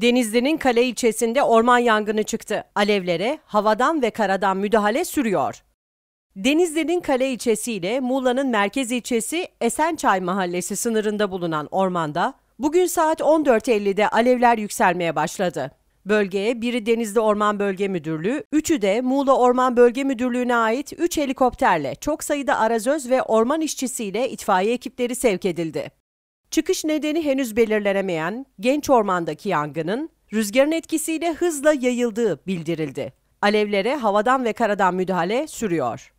Denizli'nin Kale ilçesinde orman yangını çıktı. Alevlere havadan ve karadan müdahale sürüyor. Denizli'nin Kale ilçesi ile Muğla'nın merkez ilçesi Esençay mahallesi sınırında bulunan ormanda bugün saat 14.50'de alevler yükselmeye başladı. Bölgeye biri Denizli Orman Bölge Müdürlüğü, üçü de Muğla Orman Bölge Müdürlüğü'ne ait 3 helikopterle çok sayıda arazöz ve orman işçisiyle itfaiye ekipleri sevk edildi. Çıkış nedeni henüz belirlenemeyen Genç Orman'daki yangının rüzgarın etkisiyle hızla yayıldığı bildirildi. Alevlere havadan ve karadan müdahale sürüyor.